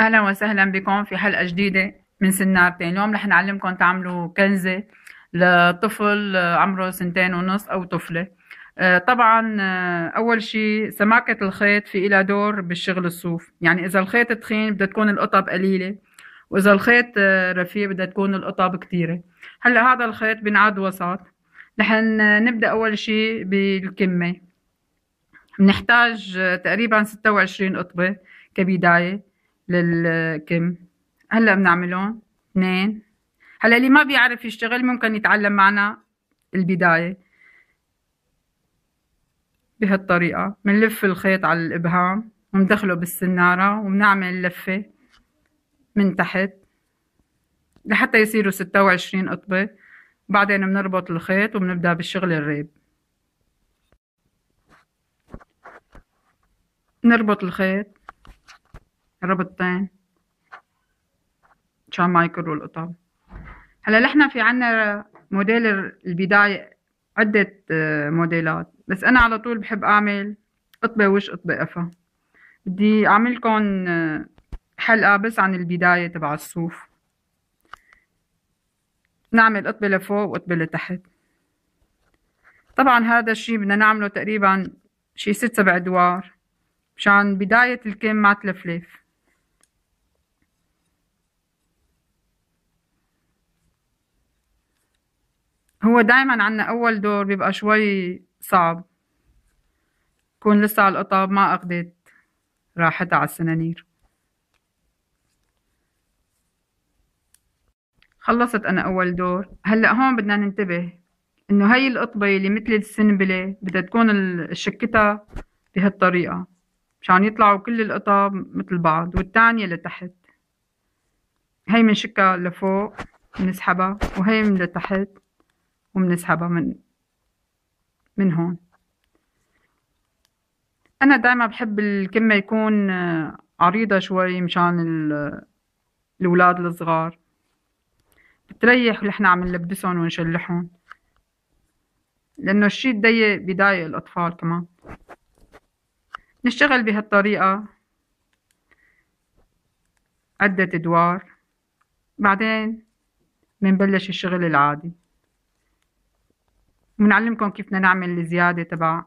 اهلا وسهلا بكم في حلقه جديده من سنارتين اليوم رح نعلمكم تعملوا كنزه لطفل عمره سنتين ونص او طفله آه، طبعا آه، اول شيء سماكه الخيط في لها دور بالشغل الصوف يعني اذا الخيط تخين بدها تكون القطب قليله واذا الخيط آه، رفيع بدها تكون القطب كثيره هلا هذا الخيط بنعاد وسط رح نبدا اول شيء بالكمه بنحتاج تقريبا 26 قطبه كبدايه للكم هلا بنعملهم اثنين هلا اللي ما بيعرف يشتغل ممكن يتعلم معنا البداية بهالطريقة بنلف الخيط على الإبهام وندخله بالسنارة وبنعمل لفة من تحت لحتى يصيروا 26 قطبة بعدين بنربط الخيط وبنبدأ بالشغل الريب نربط الخيط ربطتين مشان ما يكروا القطب هلا نحن في عنا موديل البداية عدة آه، موديلات بس أنا على طول بحب أعمل قطبة وش قطبة قفا بدي أعمل لكم آه، حلقة بس عن البداية تبع الصوف نعمل قطبة لفوق وقطبة لتحت طبعا هذا الشيء بدنا نعمله تقريبا شي ست سبع ادوار مشان بداية الكم ما تلفلف هو دايما عنا أول دور بيبقى شوي صعب بكون لسه على القطاب ما أخدت راحتها على السنانير خلصت أنا أول دور هلأ هون بدنا ننتبه إنه هي القطبة اللي مثل السنبلة بدها تكون شكتها بهالطريقة مشان يطلعوا كل القطب مثل بعض والتانية لتحت هي منشكها لفوق بنسحبها وهي من لتحت وبنسحبها من من هون انا دائما بحب الكمة يكون آه، عريضة شوي مشان الأولاد الصغار بتريح ونحن عم نلبسهم ونشلحهم لأنه الشي الضيق بضايق الأطفال كمان نشتغل بهالطريقة عدة أدوار بعدين بنبلش الشغل العادي بنعلمكم كيف بدنا نعمل الزيادة تبع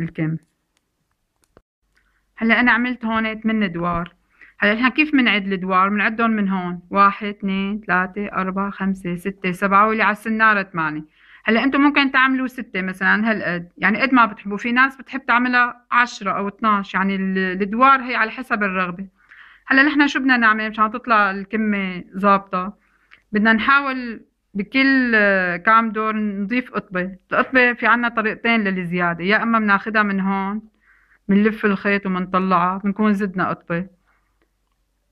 الكم هلا انا عملت هون 8 ادوار هلا نحن كيف بنعد الادوار بنعدهم من هون واحد اثنين ثلاثة أربعة خمسة ستة سبعة واللي على السنارة ثمانية هلا انتم ممكن تعملوا ستة مثلا هالقد يعني قد ما بتحبوا في ناس بتحب تعملها 10 أو 12 يعني الادوار هي على حسب الرغبة هلا نحن شو بدنا نعمل مشان تطلع الكمة ظابطة بدنا نحاول بكل آه، كام دور نضيف قطبة القطبة في عنا طريقتين للزيادة يا إما بناخدها من هون بنلف الخيط وبنطلعها بنكون زدنا قطبة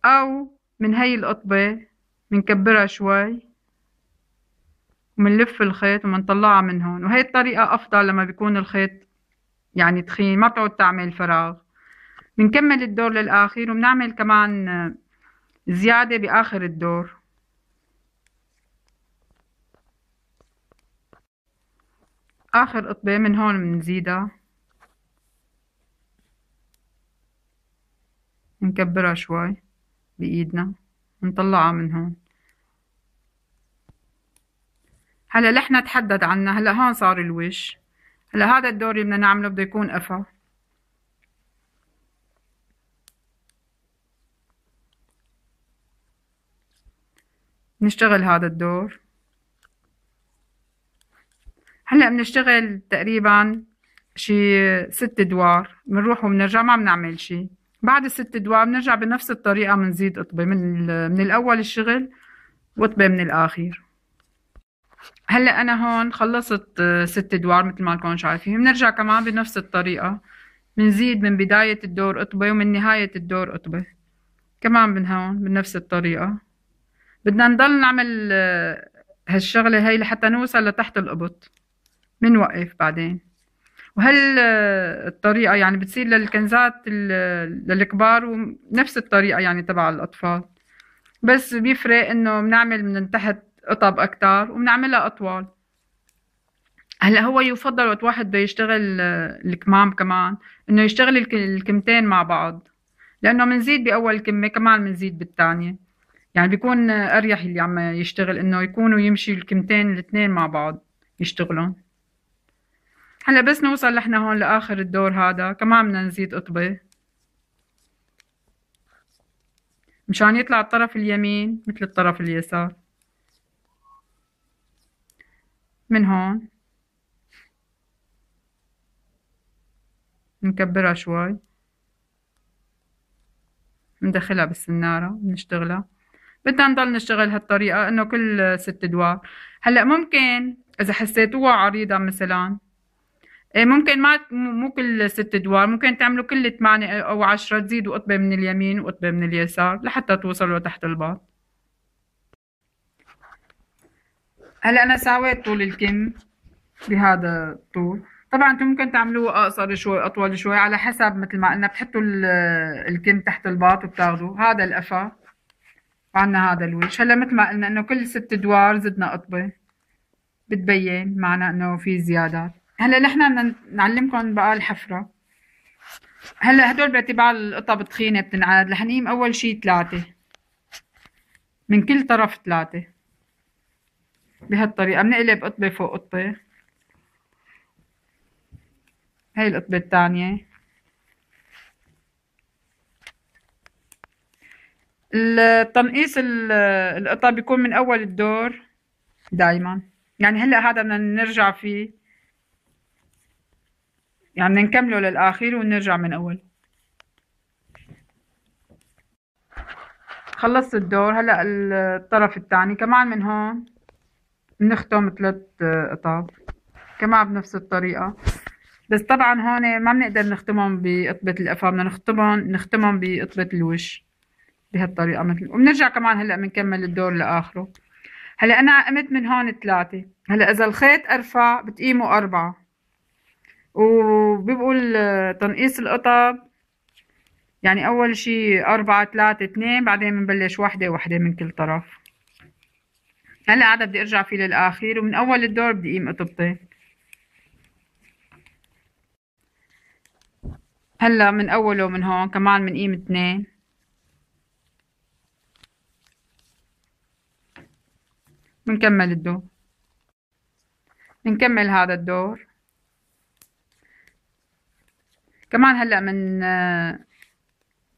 أو من هي القطبة بنكبرها شوي وبنلف الخيط وبنطلعها من هون وهي الطريقة أفضل لما بيكون الخيط يعني تخين ما بتعود تعمل فراغ بنكمل الدور للاخير وبنعمل كمان آه، زيادة بآخر الدور آخر قطبة من هون بنزيدها نكبرها شوي بإيدنا نطلعها من هون هلا لحنا تحدد عنا هلا هون صار الوش هلا هذا الدور اللي بدنا نعمله بده يكون قفا نشتغل هذا الدور هلا بنشتغل تقريبا شي ست ادوار بنروح وبنرجع ما بنعمل شي بعد الست ادوار بنرجع بنفس الطريقه بنزيد قطبه من من الاول الشغل وقطبه من الاخير هلا انا هون خلصت آه، ست ادوار مثل ما لكم شايفين بنرجع كمان بنفس الطريقه بنزيد من بدايه الدور قطبه ومن نهايه الدور قطبه كمان من هون بنفس الطريقه بدنا نضل نعمل آه، هالشغله هاي لحتى نوصل لتحت القبط منوقف بعدين وهل الطريقة يعني بتصير للكنزات للكبار ونفس الطريقة يعني تبع الأطفال بس بيفرق إنه بنعمل من تحت قطب أكتر وبنعملها أطول هلا هو يفضل وقت واحد بده يشتغل الكمام كمان انه يشتغل الكمتين مع بعض لانه بنزيد باول كمه كمان بنزيد بالثانيه يعني بيكون اريح اللي عم يشتغل انه يكونوا يمشي الكمتين الاثنين مع بعض يشتغلون هلا بس نوصل نحن هون لاخر الدور هذا كمان بدنا نزيد قطبه مشان يطلع الطرف اليمين مثل الطرف اليسار من هون نكبرها شوي ندخلها بالسنارة بنشتغلها بدنا نضل نشتغل هالطريقة انه كل ست ادوار هلا ممكن اذا حسيتوها عريضة مثلا إيه، ممكن ما مو كل ست ادوار ممكن تعملوا كل ثمانية او عشرة تزيدوا قطبة من اليمين وقطبة من اليسار لحتى توصلوا تحت الباط هلا انا ساويت طول الكم بهذا الطول طبعا انتم ممكن تعملوه اقصر شوي اطول شوي على حسب مثل ما قلنا بتحطوا الكم تحت الباط وبتاخذوا هذا القفا وعندنا هذا الوجه هلا مثل ما قلنا انه كل ست ادوار زدنا قطبه بتبين معنا انه في زيادات هلا نحن بدنا نعلمكم بقى الحفره هلا هدول باعتبار القطب بتخينة بتنعاد الحنيم أول شيء ثلاثة من كل طرف ثلاثة بهالطريقة بنقلب قطبة فوق قطبه هاي القطبة الثانية التنقيص القطع بيكون من أول الدور دايما يعني هلا هذا بدنا نرجع فيه يعني نكمله للآخر ونرجع من أول خلصت الدور هلا الطرف الثاني كمان من هون بنختم ثلاث قطاب كمان بنفس الطريقة بس طبعا هون ما بنقدر نختمهم بقطبة القفا بدنا نختمهم نختمهم بقطبة الوش بهالطريقة مثل وبنرجع كمان هلا بنكمل الدور لآخره هلا أنا قمت من هون ثلاثة هلا إذا الخيط أرفع بتقيمه أربعة وبيبقوا آه، تنقيص القطب يعني أول شيء أربعة تلاتة اتنين بعدين بنبلش وحدة وحدة من كل طرف هلا عاد بدي ارجع فيه للاخير ومن أول الدور بدي اقيم قطبتين هلا من أوله من هون كمان بنقيم اتنين بنكمل الدور بنكمل هذا الدور كمان هلا من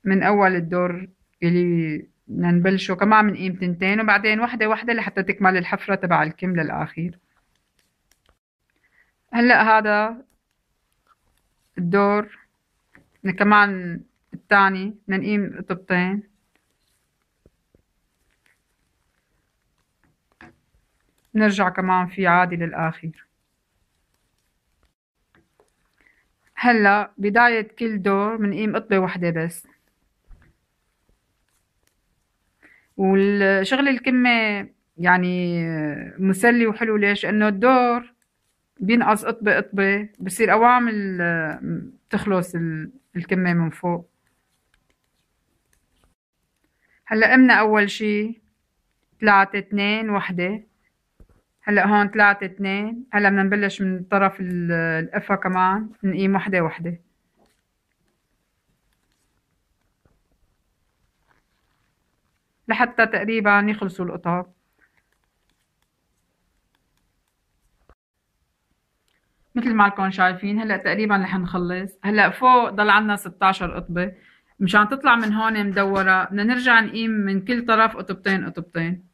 من اول الدور اللي بدنا نبلشه كمان بنقيم تنتين وبعدين وحده وحده لحتى تكمل الحفرة تبع الكم للآخير هلا هذا الدور كمان الثاني بدنا نقيم طبطين نرجع كمان في عادي للآخير هلا بداية كل دور بنقيم قطبة وحدة بس والشغل الكمة يعني مسلي وحلو ليش انه الدور بينقص قطبة قطبة بصير أوامل آه، تخلص الكمة من فوق هلا قمنا أول شي تلاتة اتنين وحدة هلا هون ثلاثة اثنين هلا بدنا نبلش من طرف القفا كمان نقيم وحدة وحدة لحتى تقريبا يخلصوا القطار مثل ما لكم شايفين هلا تقريبا رح نخلص هلا فوق ضل عنا 16 قطبة مشان تطلع من هون مدورة بدنا نرجع نقيم من كل طرف قطبتين قطبتين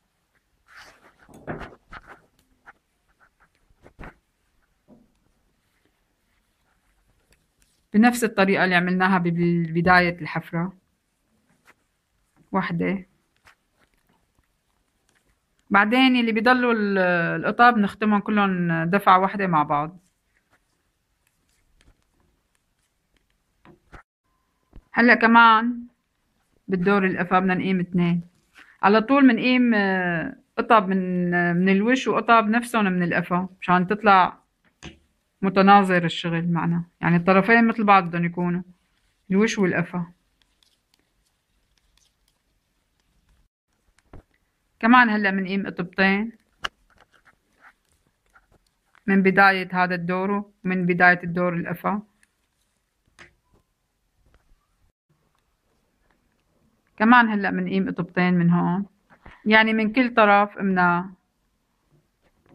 بنفس الطريقة اللي عملناها ببداية الحفرة واحدة بعدين اللي بيضلوا القطاب نختمهم كلهم دفعة واحدة مع بعض هلا كمان بالدور القفا بدنا نقيم اثنين على طول بنقيم آه، قطب من آه، من الوش وقطب نفسهم من القفا مشان تطلع متناظر الشغل معنا يعني الطرفين مثل بعض بدهم يكونوا الوش والقفا كمان هلا بنقيم قطبتين من بداية هذا الدور ومن بداية الدور القفا كمان هلا بنقيم قطبتين من هون يعني من كل طرف قمنا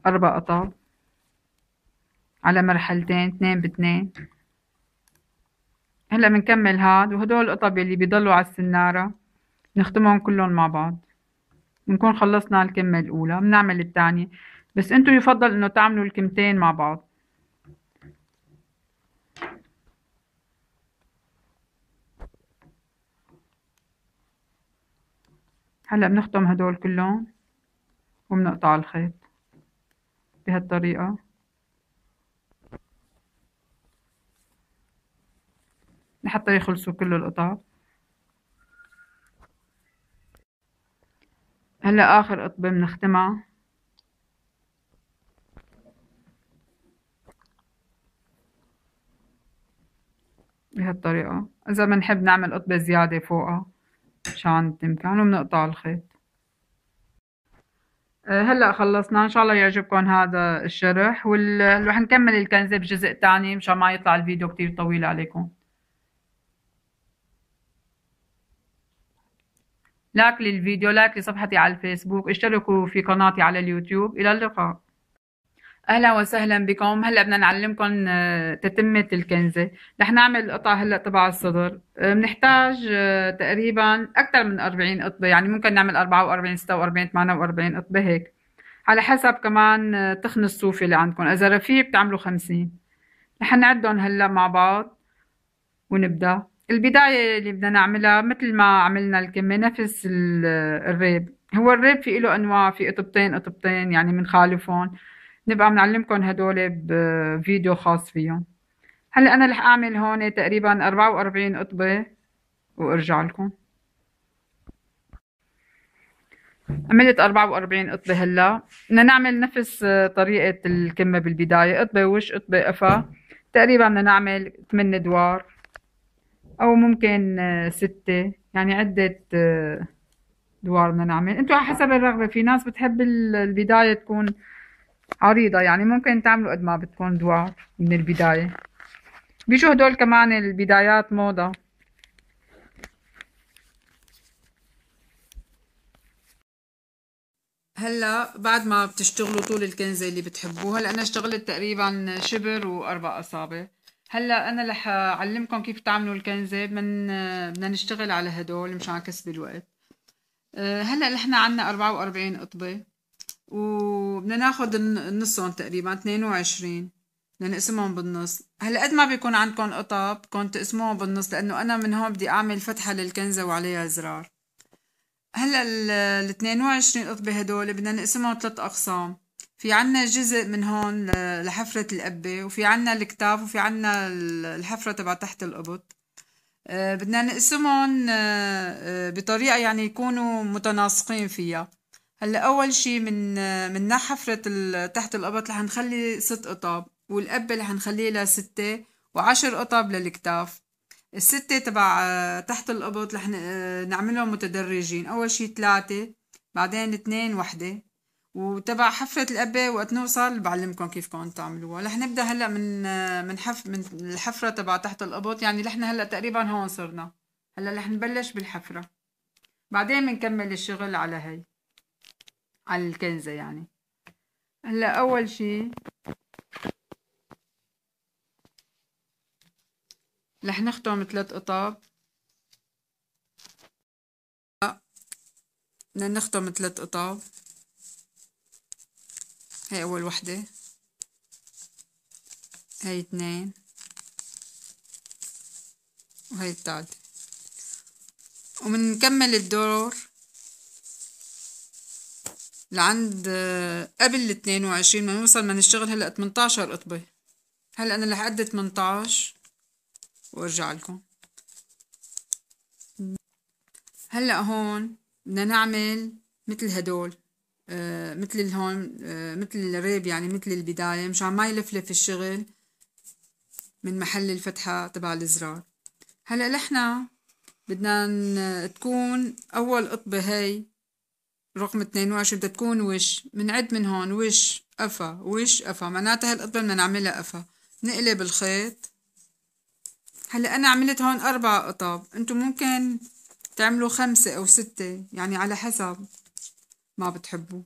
أربع قطب على مرحلتين اثنين باثنين هلا بنكمل هاد وهدول القطب اللي بيضلوا على السنارة نختمهم كلهم مع بعض بنكون خلصنا الكمة الأولى بنعمل الثانية بس انتو يفضل انه تعملوا الكمتين مع بعض هلا بنختم هدول كلهم وبنقطع الخيط بهالطريقة حتى يخلصوا كل القطع هلا اخر قطبة بنختمها بهالطريقة اذا بنحب نعمل قطبة زيادة فوقها مشان تمكن وبنقطع الخيط آه، هلا خلصنا ان شاء الله يعجبكم هذا الشرح ورح نكمل الكنزه بجزء تاني مشان ما يطلع الفيديو كتير طويل عليكم لايك للفيديو لايك لصفحتي على الفيسبوك اشتركوا في قناتي على اليوتيوب إلى اللقاء اهلا وسهلا بكم هلا بدنا نعلمكم آه، تتمه الكنزه رح نعمل القطعه هلا تبع الصدر آه، بنحتاج آه، تقريبا اكثر من 40 قطبه يعني ممكن نعمل 44 46 48 قطبه هيك على حسب كمان تخن الصوفي اللي عندكم اذا رفيع بتعملوا 50 رح نعدهم هلا مع بعض ونبدا البداية اللي بدنا نعملها مثل ما عملنا الكمة نفس الريب هو الريب في له أنواع في قطبتين قطبتين يعني خالفون نبقى بنعلمكم هدول بفيديو خاص فيهم هلا أنا رح أعمل هون تقريبا أربعة وأربعين قطبة وأرجع لكم عملت 44 قطبة هلا بدنا نعمل نفس طريقة الكمة بالبداية قطبة وش قطبة قفا تقريبا بدنا نعمل 8 دوار او ممكن آه، ستة يعني عدة ادوار آه، بدنا نعمل انتوا على حسب الرغبة في ناس بتحب البداية تكون عريضة يعني ممكن تعملوا قد ما بدكم ادوار من البداية بيجوا هدول كمان البدايات موضة هلا بعد ما بتشتغلوا طول الكنزة اللي بتحبوها هلا انا اشتغلت تقريبا شبر واربع اصابع هلا انا رح اعلمكم كيف تعملوا الكنزه من بدنا نشتغل على هدول مشان كسب الوقت أه، هلا نحن عندنا 44 قطبه وبدنا ناخذ نصهم تقريبا 22 بدنا نقسمهم بالنص هلا قد ما بيكون عندكم قطب كنت تقسموهم بالنص لانه انا من هون بدي اعمل فتحه للكنزه وعليها زرار هلا ال 22 قطبه هدول بدنا نقسمهم ثلاث اقسام في عنا جزء من هون لحفرة القبة وفي عنا الكتاف وفي عنا الحفرة تبع تحت القبط آه، بدنا نقسمهم آه، آه، بطريقة يعني يكونوا متناسقين فيها هلا أول شي من من حفرة تحت القبط رح نخلي ست قطاب والقبة رح نخليه لستة وعشر قطب للكتاف الستة تبع تحت القبط رح نعملهم متدرجين أول شي تلاتة بعدين اتنين وحدة وتبع حفلة الاب وقت نوصل بعلمكم كيف كون تعملوها رح نبدأ هلا من من حف من الحفرة تبع تحت القبط يعني نحن هلا تقريبا هون صرنا هلا رح نبلش بالحفرة بعدين بنكمل الشغل على هي على الكنزة يعني هلا أول شي رح نختم ثلاث قطاب بدنا نختم ثلاث قطاب هاي أول وحدة هاي اثنين وهاي الثالثة ومنكمل الدور لعند آه، قبل ال 22 ما نوصل ما نشتغل هلا 18 قطبة هلا أنا رح أعد 18 وأرجع لكم هلا هون بدنا نعمل مثل هدول آه، مثل الهون آه، مثل الريب يعني مثل البداية مشان ما يلفلف الشغل من محل الفتحة تبع الزرار هلأ لحنا بدنا تكون أول قطبة هي رقم 22 بدها تكون وش بنعد من, من هون وش قفا وش قفا معناتها هالقطبة بدنا نعملها قفا نقلب الخيط هلا أنا عملت هون أربع قطب انتو ممكن تعملوا خمسة أو ستة يعني على حسب ما بتحبوا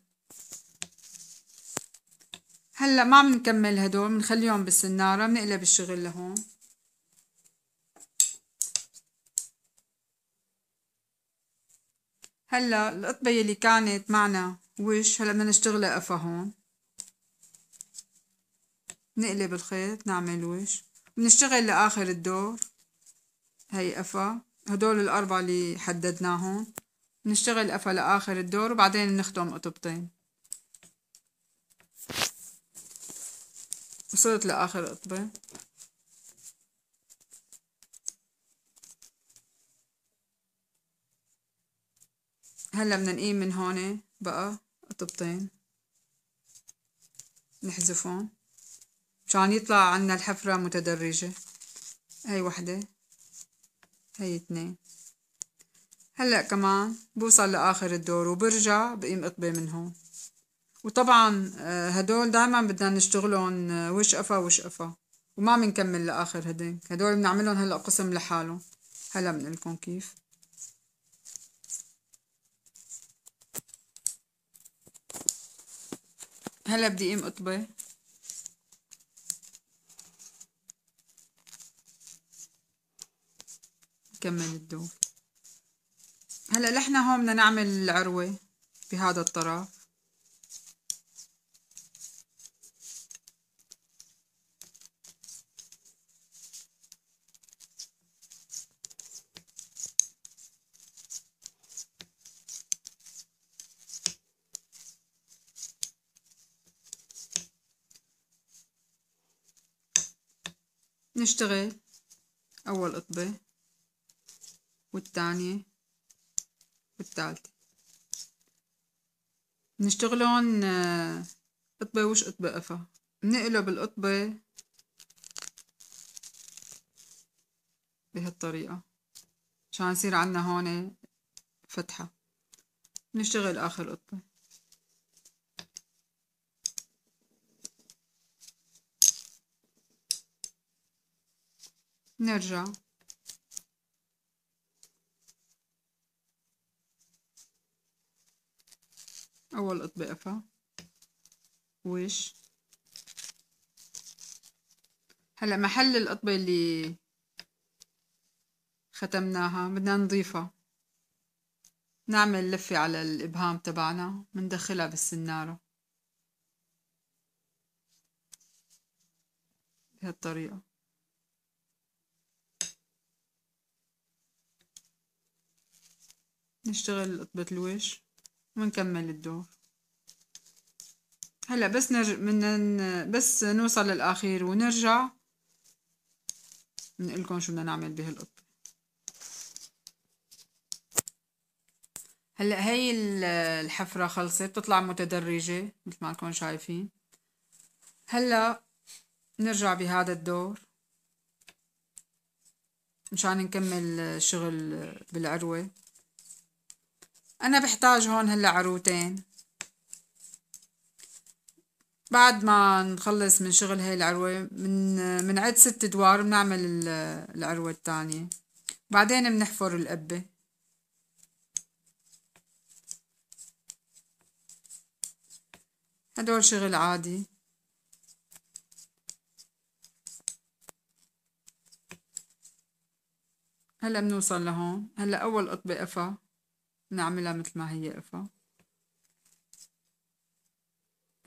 هلا ما بنكمل هدول بنخليهم بالسناره بنقلب الشغل لهون هلا القطبه يلي كانت معنا وش هلا بدنا نشتغلها قفا هون نقلب الخيط نعمل وش بنشتغل لآخر الدور هي قفا هدول الأربعة اللي حددناهم بنشتغل قفا لآخر الدور وبعدين نختم قطبتين وصلت لآخر قطبة هلا بدنا نقيم من هون بقى قطبتين نحذفهم مشان يطلع عنا الحفرة متدرجة هاي وحدة هاي اتنين هلأ كمان بوصل لآخر الدور وبرجع بقيم اطبي من هون وطبعا آه، هدول دايما بدنا نشتغلهم آه، وش قفا وش قفا وما بنكمل لآخر هديك هدول بنعملهم هلأ قسم لحالهم هلأ بنقلكم كيف هلا بدي قيم قطبة كمل الدور هلا نحن هون بدنا نعمل العروة بهذا الطرف نشتغل أول قطبة والتانية والثالثة بنشتغلون آه، قطبة وش قطبة قفا بنقلب القطبة بهالطريقة مشان يصير عنا هون فتحة بنشتغل آخر قطبة نرجع أول قطب قفا وش هلا محل القطبة اللي ختمناها بدنا نضيفها نعمل لفة على الإبهام تبعنا مندخلها بالسنارة بهالطريقة نشتغل قطبة الوش ونكمل الدور هلا بس نرج... من بس نوصل للاخير ونرجع بنقول لكم شو بدنا نعمل بهالقطه هلا هي الحفره خلصت بتطلع متدرجه مثل ما لكم شايفين هلا نرجع بهذا الدور مشان نكمل شغل بالعروه أنا بحتاج هون هلا عروتين بعد ما نخلص من شغل هاي العروة من منعد ست ادوار بنعمل العروة التانية بعدين بنحفر القبة هدول شغل عادي هلا بنوصل لهون هلا اول قطبة قفا نعملها مثل ما هي قفا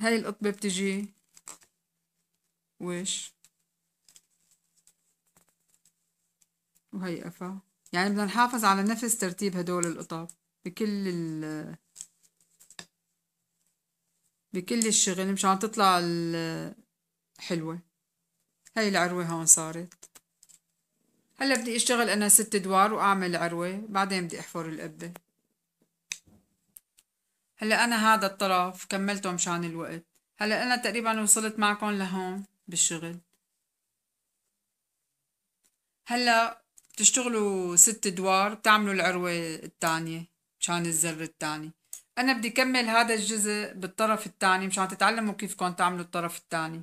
هاي القطبة بتجي وش وهي قفا يعني بدنا نحافظ على نفس ترتيب هدول القطب بكل ال بكل الشغل مشان تطلع الحلوة هاي العروة هون صارت هلا بدي اشتغل انا ست ادوار واعمل عروة بعدين بدي احفر القبة هلا أنا هذا الطرف كملته مشان الوقت هلا أنا تقريبا وصلت معكم لهون بالشغل هلا بتشتغلوا ست ادوار بتعملوا العروة التانية مشان الزر التاني أنا بدي كمل هذا الجزء بالطرف التاني مشان تتعلموا كون تعملوا الطرف التاني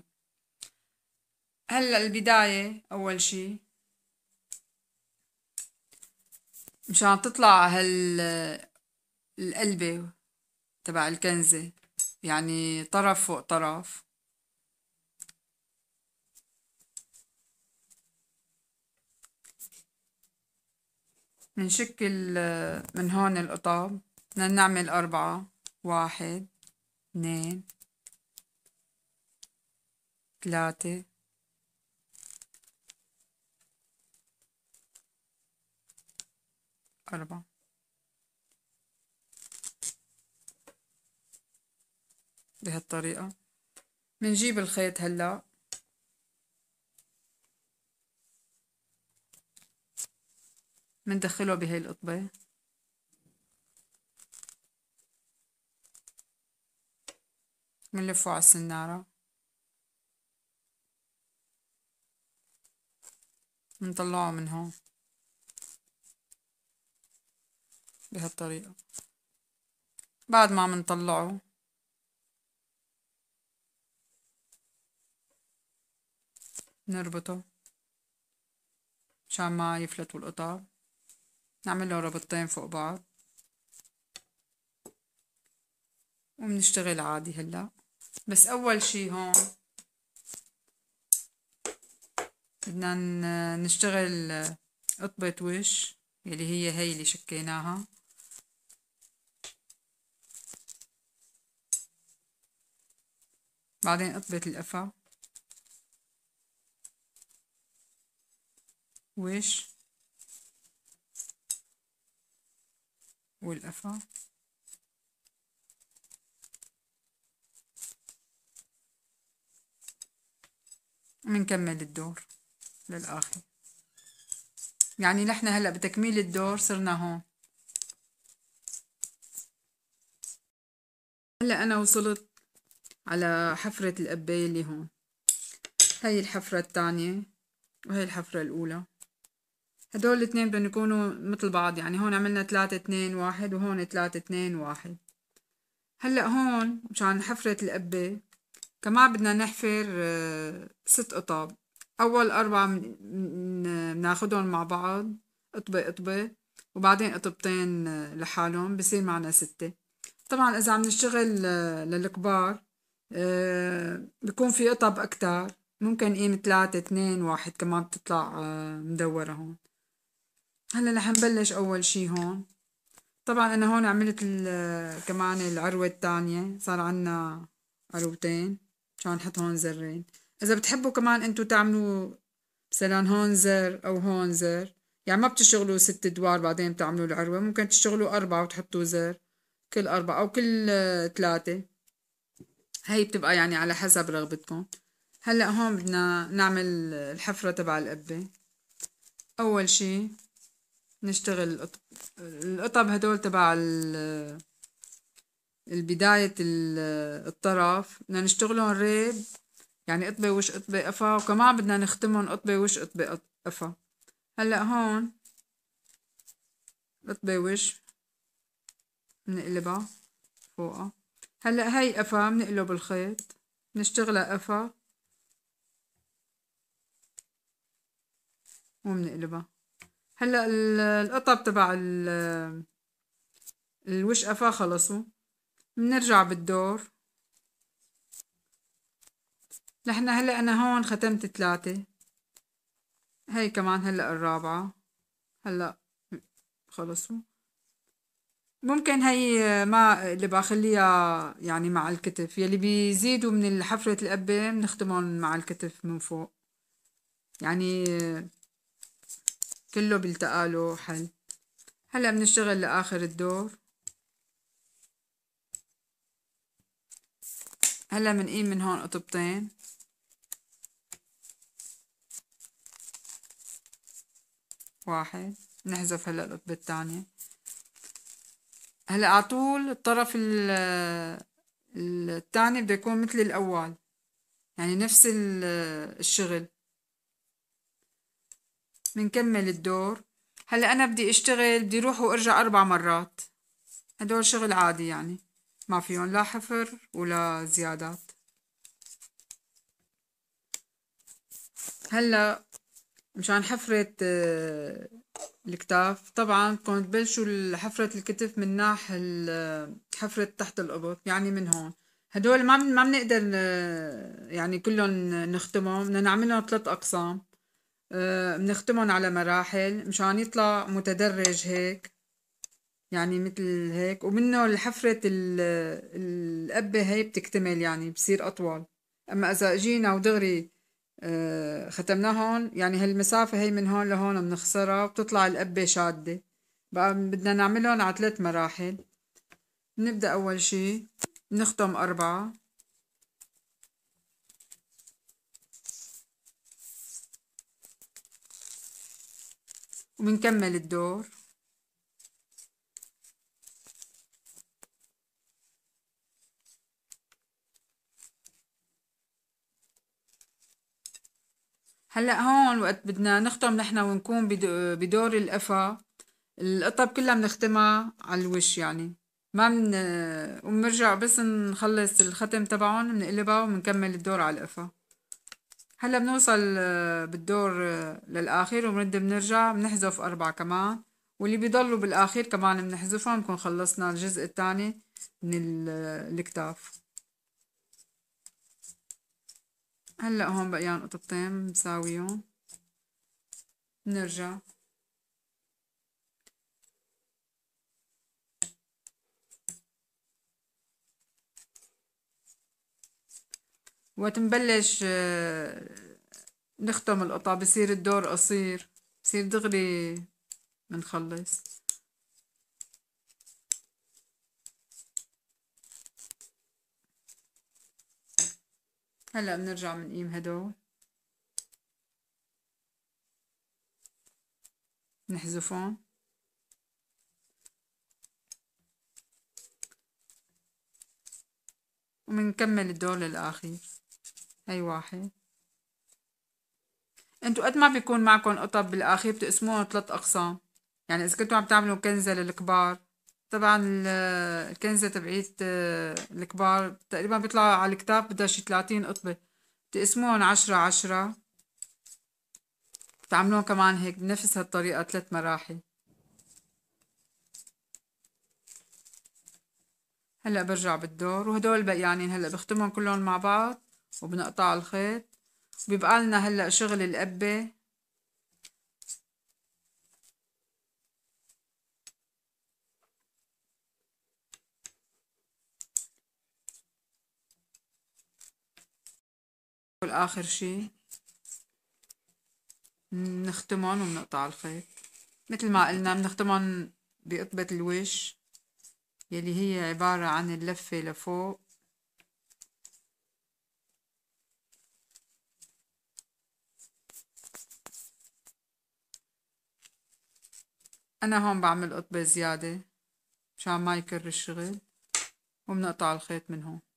هلا البداية أول شي مشان تطلع هال القلبة تبع الكنزة يعني طرف فوق طرف منشكل من هون القطاب بدنا نعمل أربعة واحد اثنين ثلاثة أربعة بهالطريقة منجيب الخيط هلأ مندخله بهي القطبة منلفه على السنارة منطلعه من هون بهالطريقة بعد ما منطلعه نربطه مشان ما يفلتوا القطع نعمل له ربطتين فوق بعض وبنشتغل عادي هلا بس اول شي هون بدنا نشتغل قطبة وش يلي هي هي اللي شكيناها بعدين قطبة القفا وش والأفا بنكمل الدور للآخر يعني نحن هلأ بتكميل الدور صرنا هون هلأ أنا وصلت على حفرة القباية اللي هون هاي الحفرة الثانية وهي الحفرة الأولى هدول الاثنين بدهم يكونوا مثل بعض يعني هون عملنا ثلاثة اثنين واحد وهون ثلاثة اثنين واحد هلأ هون مشان حفرة القبة كمان بدنا نحفر آه، ست قطاب أول أربعة بناخدهم مع بعض قطبة قطبة وبعدين قطبتين آه، لحالهم بصير معنا ستة طبعا إذا عم نشتغل آه، للكبار بكون في قطب أكتر ممكن قيمة تلاتة اتنين واحد كمان بتطلع مدورة هون هلا رح نبلش أول شي هون طبعا أنا هون عملت كمان العروة التانية صار عنا عروتين مشان نحط هون زرين إذا بتحبوا كمان أنتو تعملوا مثلا هون زر أو هون زر يعني ما بتشتغلوا ست أدوار بعدين بتعملوا العروة ممكن تشتغلوا أربعة وتحطوا زر كل أربعة أو كل ثلاثة هي بتبقى يعني على حسب رغبتكم هلا هون بدنا نعمل الحفرة تبع القبة أول شي نشتغل القطب القطب هدول تبع البداية الطرف بدنا نشتغلهم ريب يعني قطبة وش قطبة قفا وكمان بدنا نختمهم قطبة وش قطبة قفا هلأ هون قطبة وش بنقلبها فوقها هلأ هاي قفا بنقلب الخيط بنشتغلها قفا وبنقلبها هلا القطب تبع الوش قفاه خلصوا بنرجع بالدور نحن هلا انا هون ختمت ثلاثة هي كمان هلا الرابعة هلا خلصوا ممكن هي ما اللي بخليها يعني مع الكتف يلي بيزيدوا من حفرة القبة بنختمهم مع الكتف من فوق يعني كله بيلتقى له حل هلا بنشتغل لآخر الدور هلا بنقيم من هون قطبتين واحد نحذف هلا القطبة الثانية هلا على طول الطرف الثاني بده يكون مثل الأول يعني نفس الشغل منكمل الدور هلا أنا بدي أشتغل بدي روح وأرجع أربع مرات هدول شغل عادي يعني ما فيهم لا حفر ولا زيادات هلا مشان حفرة آه، الكتاف طبعا بدكم تبلشوا حفرة الكتف من ناح آه، حفرة تحت القبط يعني من هون هدول ما ما بنقدر آه، يعني كلهم نختمهم بدنا نعملهم ثلاث أقسام آه، بنختمهم على مراحل مشان يطلع متدرج هيك يعني مثل هيك ومنه الحفرة القبة هي بتكتمل يعني بصير أطول أما إذا جينا ودغري آه، هون يعني هالمسافة هي من هون لهون بنخسرها وبتطلع القبة شادة بقى بدنا نعملهم على ثلاث مراحل نبدأ أول شي نختم أربعة وبنكمل الدور هلا هون وقت بدنا نختم نحن ونكون بدور القفا القطب كلها بنختمها على الوش يعني ما من وبنرجع بس نخلص الختم تبعهم بنقلبها وبنكمل الدور على القفا هلا بنوصل آه، بالدور آه، للآخر وبنرد بنرجع بنحذف أربعة كمان واللي بيضلوا بالاخير كمان بنحذفهم بنكون خلصنا الجزء الثاني من آه، الكتاف هلا هون بقيان قطبتين مساويهم نرجع وقت نبلش آه، نختم القطع بصير الدور قصير بصير دغري منخلص هلا بنرجع بنقيم هدول نحذفهم ومنكمل الدور للأخير هي واحد انتو قد ما بيكون معكم قطب بالاخير بتقسموهم ثلاث اقسام يعني اذا كنتوا عم تعملوا كنزة للكبار طبعا الكنزة تبعيت آه، الكبار تقريبا بيطلع على الكتاب بدها شي ثلاثين قطبة بتقسموهم عشرة عشرة بتعملوهم كمان هيك بنفس هالطريقة ثلاث مراحل هلا برجع بالدور وهدول يعني هلا بختمهم كلهم مع بعض وبنقطع الخيط بيبقى لنا هلا شغل القبه والاخر شي نختمهم وبنقطع الخيط مثل ما قلنا بنختمهم بقطبة الوش يلي هي عبارة عن اللفة لفوق أنا هون بعمل قطبة زيادة مشان ما يكر الشغل وبنقطع الخيط من هون